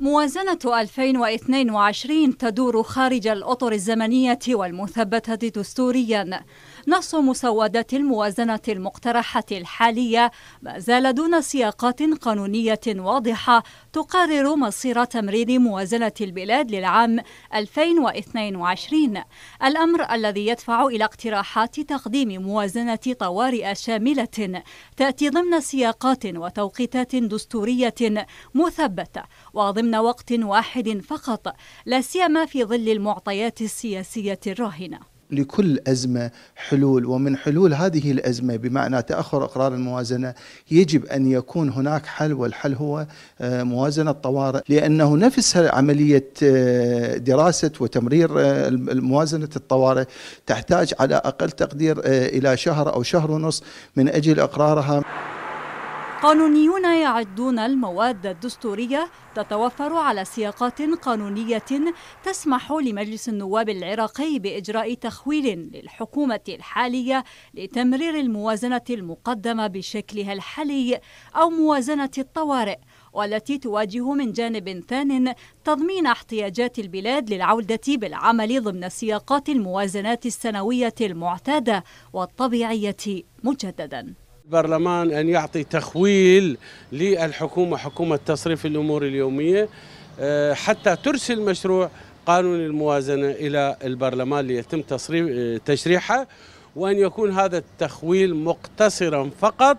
موازنة 2022 تدور خارج الأطر الزمنية والمثبتة دستوريا نص مسودة الموازنة المقترحة الحالية ما زال دون سياقات قانونية واضحة تقرر مصير تمرير موازنة البلاد للعام 2022 الأمر الذي يدفع إلى اقتراحات تقديم موازنة طوارئ شاملة تأتي ضمن سياقات وتوقيتات دستورية مثبتة وضمن ضمن وقت واحد فقط لا سيما في ظل المعطيات السياسية الراهنة لكل أزمة حلول ومن حلول هذه الأزمة بمعنى تأخر إقرار الموازنة يجب أن يكون هناك حل والحل هو آه، موازنة طوارئ لأنه نفس عملية آه، دراسة وتمرير آه، موازنة الطوارئ تحتاج على أقل تقدير إلى شهر أو شهر ونص من أجل إقرارها قانونيون يعدون المواد الدستورية تتوفر على سياقات قانونية تسمح لمجلس النواب العراقي بإجراء تخويل للحكومة الحالية لتمرير الموازنة المقدمة بشكلها الحالي أو موازنة الطوارئ والتي تواجه من جانب ثان تضمين احتياجات البلاد للعودة بالعمل ضمن سياقات الموازنات السنوية المعتادة والطبيعية مجدداً البرلمان أن يعطي تخويل للحكومة حكومة تصريف الأمور اليومية آه، حتى ترسل مشروع قانون الموازنة إلى البرلمان ليتم تصريف آه، تشريحه وأن يكون هذا التخويل مقتصرا فقط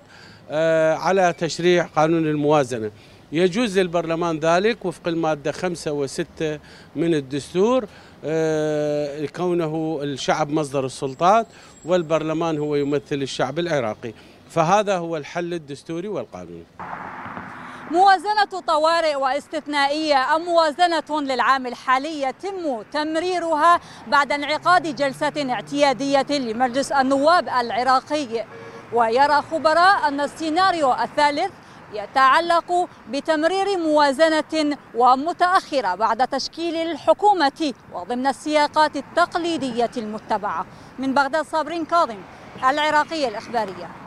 آه، على تشريع قانون الموازنة يجوز للبرلمان ذلك وفق المادة 5 و6 من الدستور كونه الشعب مصدر السلطات والبرلمان هو يمثل الشعب العراقي فهذا هو الحل الدستوري والقانوني موازنة طوارئ واستثنائية أم موازنة للعام الحالي يتم تمريرها بعد انعقاد جلسة اعتيادية لمجلس النواب العراقي ويرى خبراء أن السيناريو الثالث يتعلق بتمرير موازنة ومتأخرة بعد تشكيل الحكومة وضمن السياقات التقليدية المتبعة من بغداد صابرين كاظم العراقية الإخبارية